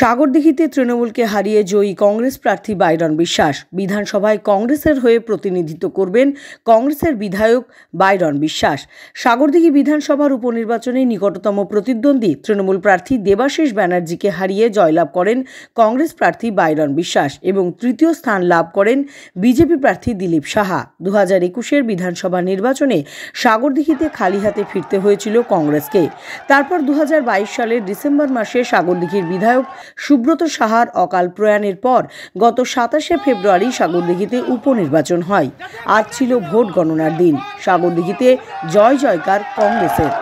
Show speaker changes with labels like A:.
A: সাগরদিঘিতে তৃণমূলকে হারিয়ে জয়ী কংগ্রেস প্রার্থী বাইরন বিশ্বাস বিধানসভায় কংগ্রেসের হয়ে প্রতিনিধিত্ব করবেন কংগ্রেসের বিধায়ক বাইরন বিশ্বাস সাগরদিঘি বিধানসভার উপনির্বাচনে নিকটতম প্রতিদ্বন্দ্বী তৃণমূল প্রার্থী দেবাশিস ব্যানার্জিকে হারিয়ে জয়লাভ করেন কংগ্রেস প্রার্থী বাইরন বিশ্বাস এবং তৃতীয় স্থান লাভ করেন বিজেপি প্রার্থী দিলীপ সাহা দু হাজার একুশের বিধানসভা নির্বাচনে সাগরদিঘিতে খালি হাতে ফিরতে হয়েছিল কংগ্রেসকে তারপর দু সালের ডিসেম্বর মাসে সাগরদিঘির বিধায়ক সুব্রত সাহার অকাল প্রয়াণের পর গত সাতাশে ফেব্রুয়ারি সাগরদিঘিতে উপনির্বাচন হয় আজ ছিল ভোট গণনার দিন সাগরদিঘিতে জয় জয়কার কংগ্রেসের